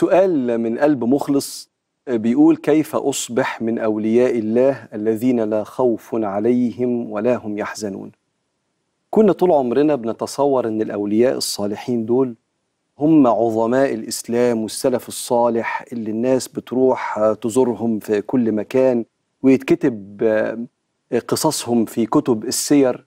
سؤال من قلب مخلص آه، بيقول كيف أصبح من أولياء الله الذين لا خوف عليهم ولا هم يحزنون كنا طول عمرنا بنتصور أن الأولياء الصالحين دول هم عظماء الإسلام والسلف الصالح اللي الناس بتروح آه، تزورهم في كل مكان ويتكتب آه، قصصهم في كتب السير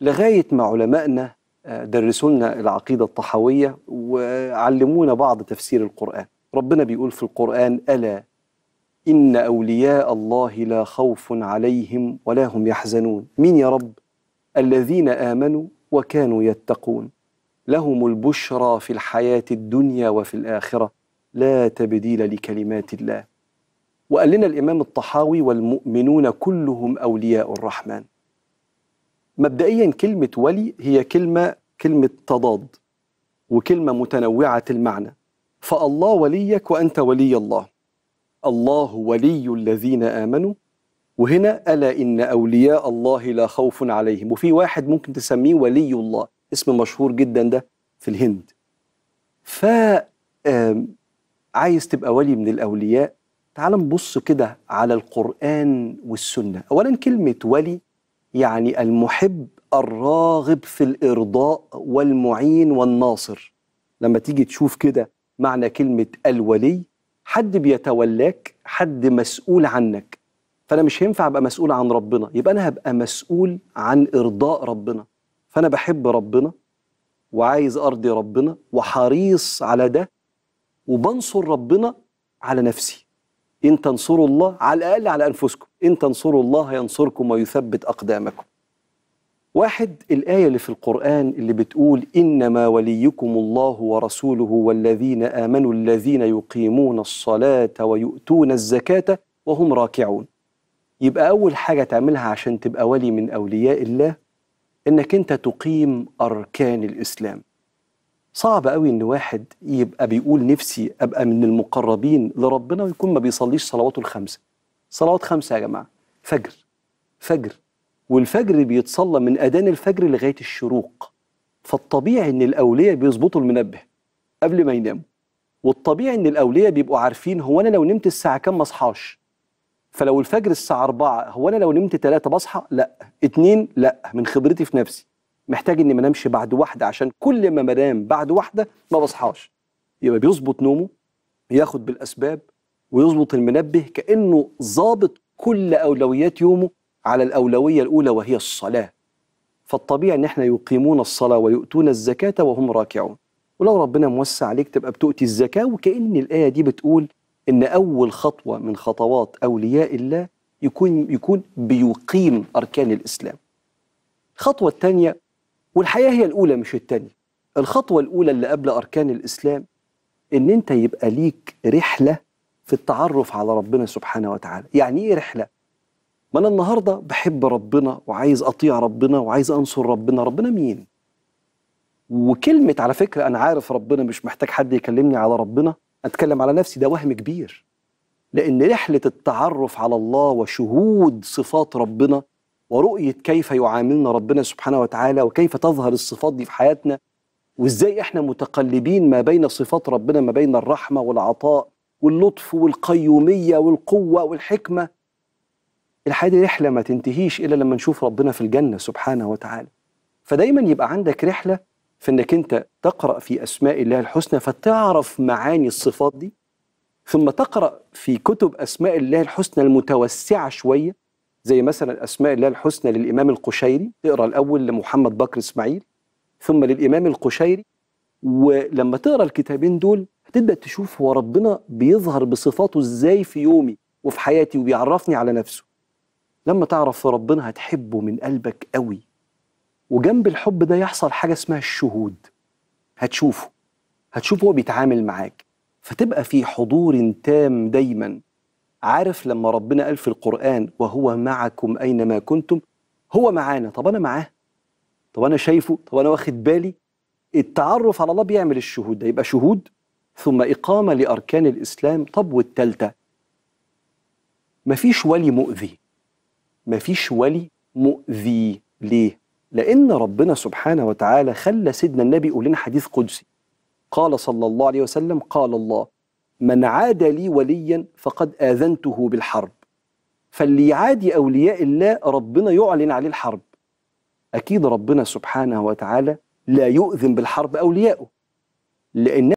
لغاية ما علمائنا درسوا لنا العقيدة الطحوية وعلمونا بعض تفسير القرآن ربنا بيقول في القرآن ألا إن أولياء الله لا خوف عليهم ولا هم يحزنون مين يا رب؟ الذين آمنوا وكانوا يتقون لهم البشرى في الحياة الدنيا وفي الآخرة لا تبديل لكلمات الله وقال لنا الإمام الطحاوي والمؤمنون كلهم أولياء الرحمن مبدئيا كلمة ولي هي كلمة كلمة تضاد وكلمة متنوعة المعنى فالله وليك وأنت ولي الله الله ولي الذين آمنوا وهنا ألا إن أولياء الله لا خوف عليهم وفي واحد ممكن تسميه ولي الله اسم مشهور جدا ده في الهند ف عايز تبقى ولي من الأولياء تعال نبص كده على القرآن والسنة أولا كلمة ولي يعني المحب الراغب في الإرضاء والمعين والناصر لما تيجي تشوف كده معنى كلمة الولي حد بيتولاك حد مسؤول عنك فأنا مش هينفع أبقى مسؤول عن ربنا يبقى أنا هبقى مسؤول عن إرضاء ربنا فأنا بحب ربنا وعايز أرضي ربنا وحريص على ده وبنصر ربنا على نفسي إن تنصروا الله على الأقل على أنفسكم إن تنصروا الله ينصركم ويثبت أقدامكم واحد الآية اللي في القرآن اللي بتقول إنما وليكم الله ورسوله والذين آمنوا الذين يقيمون الصلاة ويؤتون الزكاة وهم راكعون يبقى أول حاجة تعملها عشان تبقى ولي من أولياء الله إنك أنت تقيم أركان الإسلام صعب قوي ان واحد يبقى بيقول نفسي ابقى من المقربين لربنا ويكون ما بيصليش صلواته الخمسه صلوات خمسه يا جماعه فجر فجر والفجر بيتصلى من اذان الفجر لغايه الشروق فالطبيعي ان الاولياء بيظبطوا المنبه قبل ما يناموا والطبيعي ان الاولياء بيبقوا عارفين هو انا لو نمت الساعه كام ما اصحاش فلو الفجر الساعه 4 هو انا لو نمت 3 بصحى لا 2 لا من خبرتي في نفسي محتاج اني ما انامش بعد واحده عشان كل ما بنام بعد واحده ما بصحاش يبقى بيظبط نومه ياخد بالاسباب ويظبط المنبه كانه ظابط كل اولويات يومه على الاولويه الاولى وهي الصلاه فالطبيعي ان احنا يقيمون الصلاه ويؤتون الزكاه وهم راكعون ولو ربنا موسع عليك تبقى بتؤتي الزكاه وكان الايه دي بتقول ان اول خطوه من خطوات اولياء الله يكون يكون بيقيم اركان الاسلام الخطوه الثانيه والحقيقه هي الاولى مش الثانيه الخطوه الاولى اللي قبل اركان الاسلام ان انت يبقى ليك رحله في التعرف على ربنا سبحانه وتعالى يعني ايه رحله ما انا النهارده بحب ربنا وعايز اطيع ربنا وعايز انصر ربنا ربنا مين وكلمه على فكره انا عارف ربنا مش محتاج حد يكلمني على ربنا اتكلم على نفسي ده وهم كبير لان رحله التعرف على الله وشهود صفات ربنا ورؤية كيف يعاملنا ربنا سبحانه وتعالى وكيف تظهر الصفات دي في حياتنا وإزاي إحنا متقلبين ما بين صفات ربنا ما بين الرحمة والعطاء واللطف والقيومية والقوة والحكمة الحياة دي رحلة ما تنتهيش إلا لما نشوف ربنا في الجنة سبحانه وتعالى فدايما يبقى عندك رحلة في أنك أنت تقرأ في أسماء الله الحسنى فتعرف معاني الصفات دي ثم تقرأ في كتب أسماء الله الحسنى المتوسعة شوية زي مثلا أسماء الله الحسنى للإمام القشيري تقرأ الأول لمحمد بكر إسماعيل ثم للإمام القشيري ولما تقرأ الكتابين دول هتبدأ تشوف هو ربنا بيظهر بصفاته إزاي في يومي وفي حياتي وبيعرفني على نفسه لما تعرف في ربنا هتحبه من قلبك قوي وجنب الحب ده يحصل حاجة اسمها الشهود هتشوفه هتشوف هو بيتعامل معاك فتبقى في حضور تام دايما عارف لما ربنا قال في القرآن وهو معكم أينما كنتم هو معانا طب أنا معاه طب أنا شايفه طب أنا واخد بالي التعرف على الله بيعمل الشهود ده يبقى شهود ثم إقامة لأركان الإسلام طب والتالتة مفيش ولي مؤذي مفيش ولي مؤذي ليه؟ لأن ربنا سبحانه وتعالى خلى سيدنا النبي يقول لنا حديث قدسي قال صلى الله عليه وسلم قال الله من عاد لي وليا فقد آذنته بالحرب فاللي يعادي أولياء الله ربنا يعلن عليه الحرب أكيد ربنا سبحانه وتعالى لا يؤذن بالحرب أولياءه لأن